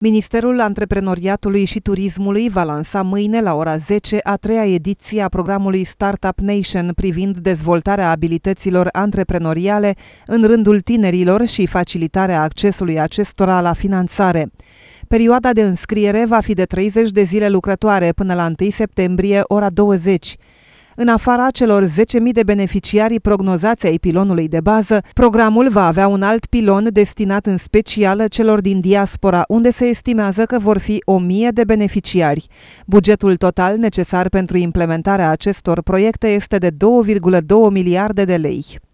Ministerul Antreprenoriatului și Turismului va lansa mâine la ora 10 a treia ediție a programului Startup Nation privind dezvoltarea abilităților antreprenoriale în rândul tinerilor și facilitarea accesului acestora la finanțare. Perioada de înscriere va fi de 30 de zile lucrătoare până la 1 septembrie ora 20. În afara celor 10.000 de beneficiari prognozați ai pilonului de bază, programul va avea un alt pilon destinat în special celor din diaspora, unde se estimează că vor fi 1.000 de beneficiari. Bugetul total necesar pentru implementarea acestor proiecte este de 2,2 miliarde de lei.